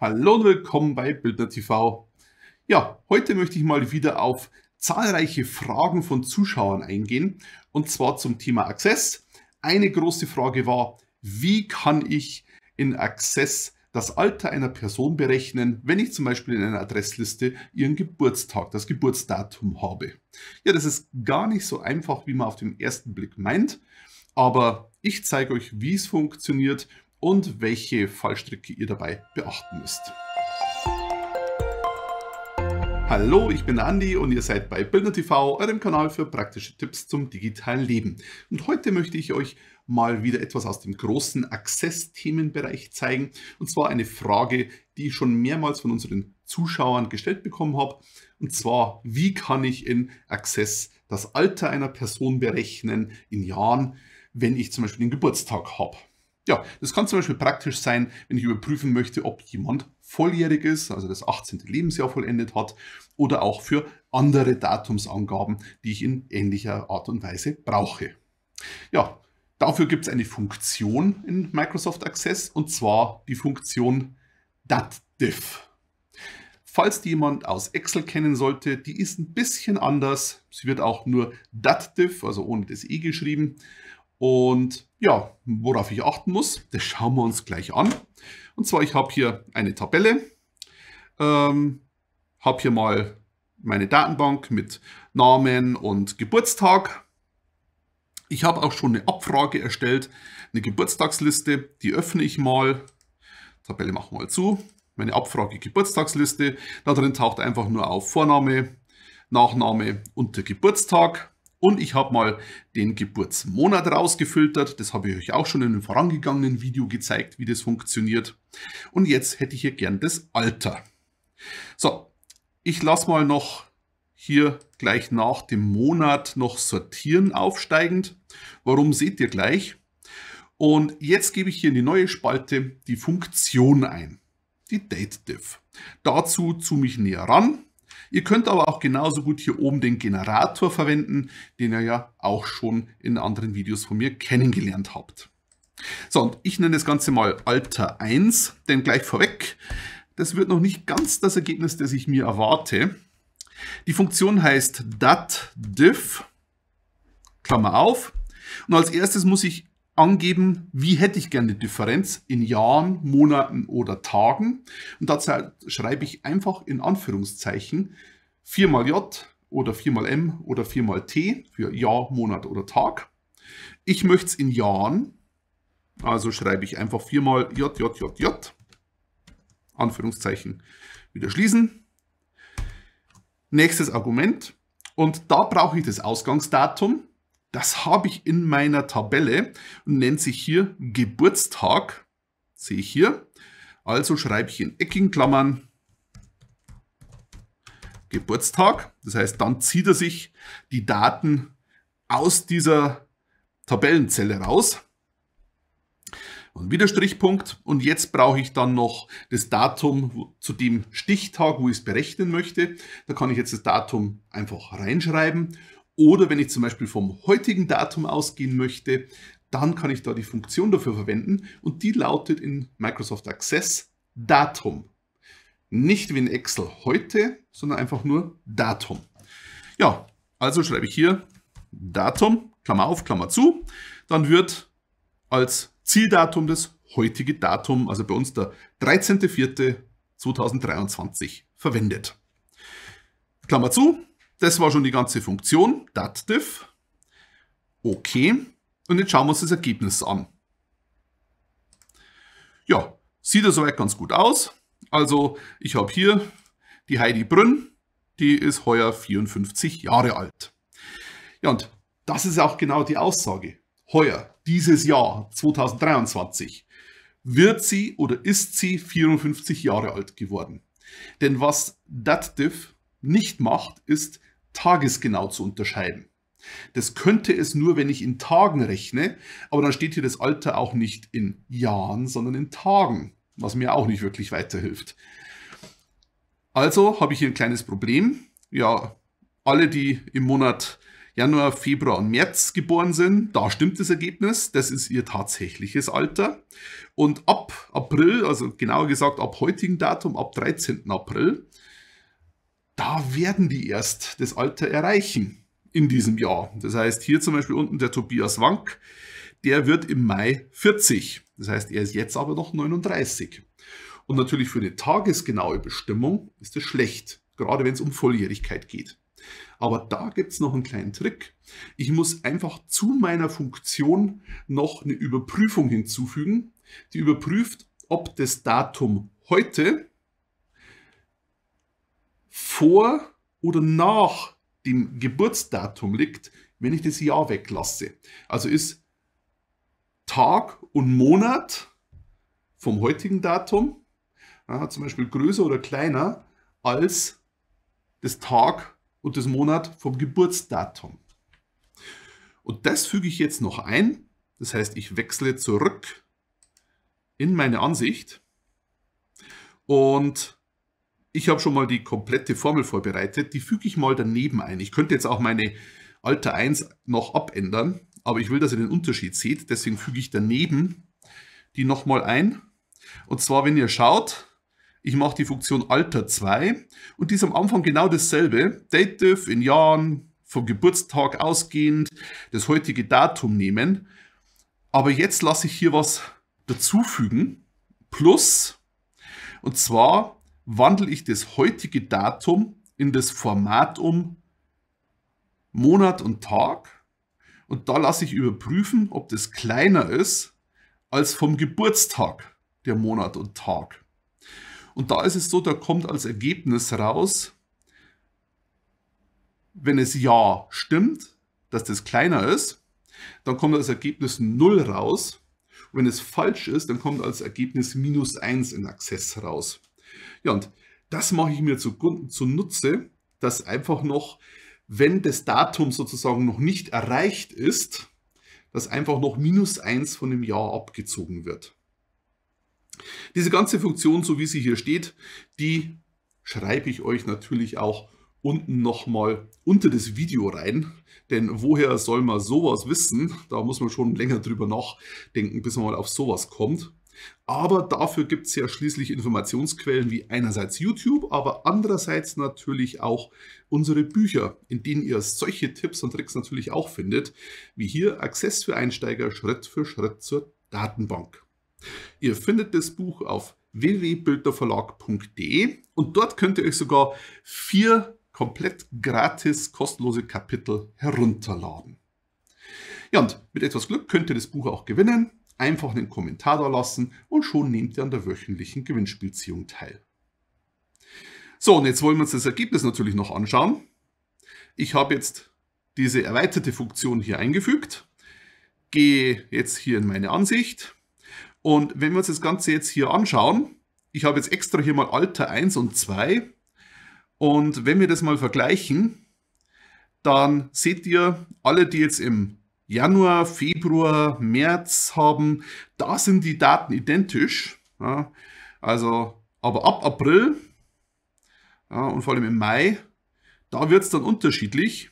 Hallo und willkommen bei Bildner TV. Ja, heute möchte ich mal wieder auf zahlreiche Fragen von Zuschauern eingehen und zwar zum Thema Access. Eine große Frage war, wie kann ich in Access das Alter einer Person berechnen, wenn ich zum Beispiel in einer Adressliste ihren Geburtstag, das Geburtsdatum habe. Ja, das ist gar nicht so einfach, wie man auf den ersten Blick meint, aber ich zeige euch, wie es funktioniert und welche Fallstricke ihr dabei beachten müsst. Hallo, ich bin Andi und ihr seid bei Bildner TV, eurem Kanal für praktische Tipps zum digitalen Leben. Und heute möchte ich euch mal wieder etwas aus dem großen Access-Themenbereich zeigen. Und zwar eine Frage, die ich schon mehrmals von unseren Zuschauern gestellt bekommen habe. Und zwar, wie kann ich in Access das Alter einer Person berechnen in Jahren, wenn ich zum Beispiel den Geburtstag habe? Ja, das kann zum Beispiel praktisch sein, wenn ich überprüfen möchte, ob jemand volljährig ist, also das 18. Lebensjahr vollendet hat, oder auch für andere Datumsangaben, die ich in ähnlicher Art und Weise brauche. Ja, dafür gibt es eine Funktion in Microsoft Access und zwar die Funktion datdiff. Falls die jemand aus Excel kennen sollte, die ist ein bisschen anders. Sie wird auch nur datdiff, also ohne das e geschrieben und ja, worauf ich achten muss, das schauen wir uns gleich an. Und zwar, ich habe hier eine Tabelle, ähm, habe hier mal meine Datenbank mit Namen und Geburtstag. Ich habe auch schon eine Abfrage erstellt, eine Geburtstagsliste, die öffne ich mal. Tabelle machen wir mal zu. Meine Abfrage Geburtstagsliste. Da drin taucht einfach nur auf Vorname, Nachname und der Geburtstag. Und ich habe mal den Geburtsmonat rausgefiltert. Das habe ich euch auch schon in einem vorangegangenen Video gezeigt, wie das funktioniert. Und jetzt hätte ich hier gern das Alter. So, ich lasse mal noch hier gleich nach dem Monat noch sortieren aufsteigend. Warum seht ihr gleich? Und jetzt gebe ich hier in die neue Spalte die Funktion ein, die DateDiff. Dazu zoome ich näher ran Ihr könnt aber auch genauso gut hier oben den Generator verwenden, den ihr ja auch schon in anderen Videos von mir kennengelernt habt. So, und ich nenne das Ganze mal Alter 1, denn gleich vorweg, das wird noch nicht ganz das Ergebnis, das ich mir erwarte. Die Funktion heißt datdiff, Klammer auf. Und als erstes muss ich angeben, wie hätte ich gerne die Differenz in Jahren, Monaten oder Tagen. Und dazu schreibe ich einfach in Anführungszeichen 4 mal J oder 4 mal M oder 4 mal T für Jahr, Monat oder Tag. Ich möchte es in Jahren, also schreibe ich einfach 4 mal J, J, J, J, Anführungszeichen wieder schließen. Nächstes Argument. Und da brauche ich das Ausgangsdatum. Das habe ich in meiner Tabelle und nennt sich hier Geburtstag. Sehe ich hier. Also schreibe ich in eckigen Klammern Geburtstag. Das heißt, dann zieht er sich die Daten aus dieser Tabellenzelle raus. Und wieder Strichpunkt. Und jetzt brauche ich dann noch das Datum zu dem Stichtag, wo ich es berechnen möchte. Da kann ich jetzt das Datum einfach reinschreiben oder wenn ich zum Beispiel vom heutigen Datum ausgehen möchte, dann kann ich da die Funktion dafür verwenden und die lautet in Microsoft Access Datum. Nicht wie in Excel heute, sondern einfach nur Datum. Ja, also schreibe ich hier Datum, Klammer auf, Klammer zu. Dann wird als Zieldatum das heutige Datum, also bei uns der 13.04.2023 verwendet. Klammer zu, das war schon die ganze Funktion, datdiff. Okay, und jetzt schauen wir uns das Ergebnis an. Ja, sieht er soweit ganz gut aus. Also ich habe hier die Heidi Brünn, die ist heuer 54 Jahre alt. Ja, und das ist auch genau die Aussage. Heuer, dieses Jahr 2023, wird sie oder ist sie 54 Jahre alt geworden. Denn was DatDiff nicht macht, ist, tagesgenau zu unterscheiden. Das könnte es nur, wenn ich in Tagen rechne, aber dann steht hier das Alter auch nicht in Jahren, sondern in Tagen, was mir auch nicht wirklich weiterhilft. Also habe ich hier ein kleines Problem. Ja, alle, die im Monat Januar, Februar und März geboren sind, da stimmt das Ergebnis, das ist ihr tatsächliches Alter. Und ab April, also genauer gesagt ab heutigen Datum, ab 13. April, da werden die erst das Alter erreichen in diesem Jahr. Das heißt, hier zum Beispiel unten der Tobias Wank, der wird im Mai 40. Das heißt, er ist jetzt aber noch 39. Und natürlich für eine tagesgenaue Bestimmung ist das schlecht, gerade wenn es um Volljährigkeit geht. Aber da gibt es noch einen kleinen Trick. Ich muss einfach zu meiner Funktion noch eine Überprüfung hinzufügen, die überprüft, ob das Datum heute vor oder nach dem Geburtsdatum liegt, wenn ich das Jahr weglasse. Also ist Tag und Monat vom heutigen Datum ja, zum Beispiel größer oder kleiner als das Tag und das Monat vom Geburtsdatum. Und das füge ich jetzt noch ein. Das heißt, ich wechsle zurück in meine Ansicht und ich habe schon mal die komplette Formel vorbereitet, die füge ich mal daneben ein. Ich könnte jetzt auch meine Alter 1 noch abändern, aber ich will, dass ihr den Unterschied seht, deswegen füge ich daneben die nochmal ein. Und zwar, wenn ihr schaut, ich mache die Funktion Alter 2 und die ist am Anfang genau dasselbe. Dative in Jahren, vom Geburtstag ausgehend, das heutige Datum nehmen. Aber jetzt lasse ich hier was dazufügen, plus, und zwar wandle ich das heutige Datum in das Format um Monat und Tag und da lasse ich überprüfen, ob das kleiner ist als vom Geburtstag der Monat und Tag. Und da ist es so, da kommt als Ergebnis raus, wenn es ja stimmt, dass das kleiner ist, dann kommt als Ergebnis 0 raus. Und wenn es falsch ist, dann kommt als Ergebnis minus 1 in Access raus. Ja, und das mache ich mir zunutze, dass einfach noch, wenn das Datum sozusagen noch nicht erreicht ist, dass einfach noch minus 1 von dem Jahr abgezogen wird. Diese ganze Funktion, so wie sie hier steht, die schreibe ich euch natürlich auch unten nochmal unter das Video rein. Denn woher soll man sowas wissen? Da muss man schon länger drüber nachdenken, bis man mal auf sowas kommt. Aber dafür gibt es ja schließlich Informationsquellen wie einerseits YouTube, aber andererseits natürlich auch unsere Bücher, in denen ihr solche Tipps und Tricks natürlich auch findet, wie hier Access für Einsteiger Schritt für Schritt zur Datenbank. Ihr findet das Buch auf www.bildnerverlag.de und dort könnt ihr euch sogar vier komplett gratis kostenlose Kapitel herunterladen. Ja, und mit etwas Glück könnt ihr das Buch auch gewinnen. Einfach einen Kommentar da lassen und schon nehmt ihr an der wöchentlichen Gewinnspielziehung teil. So, und jetzt wollen wir uns das Ergebnis natürlich noch anschauen. Ich habe jetzt diese erweiterte Funktion hier eingefügt, gehe jetzt hier in meine Ansicht und wenn wir uns das Ganze jetzt hier anschauen, ich habe jetzt extra hier mal Alter 1 und 2 und wenn wir das mal vergleichen, dann seht ihr, alle, die jetzt im Januar, Februar, März haben, da sind die Daten identisch. Ja, also, aber ab April ja, und vor allem im Mai, da wird es dann unterschiedlich.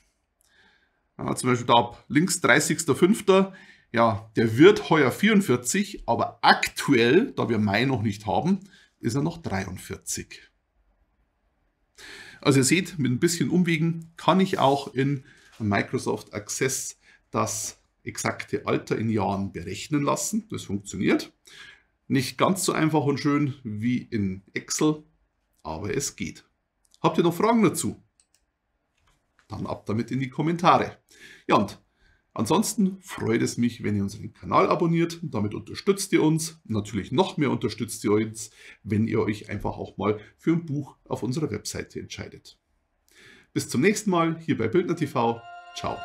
Ja, zum Beispiel da ab links 30.05. Ja, der wird heuer 44, aber aktuell, da wir Mai noch nicht haben, ist er noch 43. Also ihr seht, mit ein bisschen Umwegen kann ich auch in Microsoft Access das exakte Alter in Jahren berechnen lassen. Das funktioniert. Nicht ganz so einfach und schön wie in Excel, aber es geht. Habt ihr noch Fragen dazu? Dann ab damit in die Kommentare. Ja und ansonsten freut es mich, wenn ihr unseren Kanal abonniert. Damit unterstützt ihr uns. Natürlich noch mehr unterstützt ihr uns, wenn ihr euch einfach auch mal für ein Buch auf unserer Webseite entscheidet. Bis zum nächsten Mal hier bei Bildner TV. Ciao.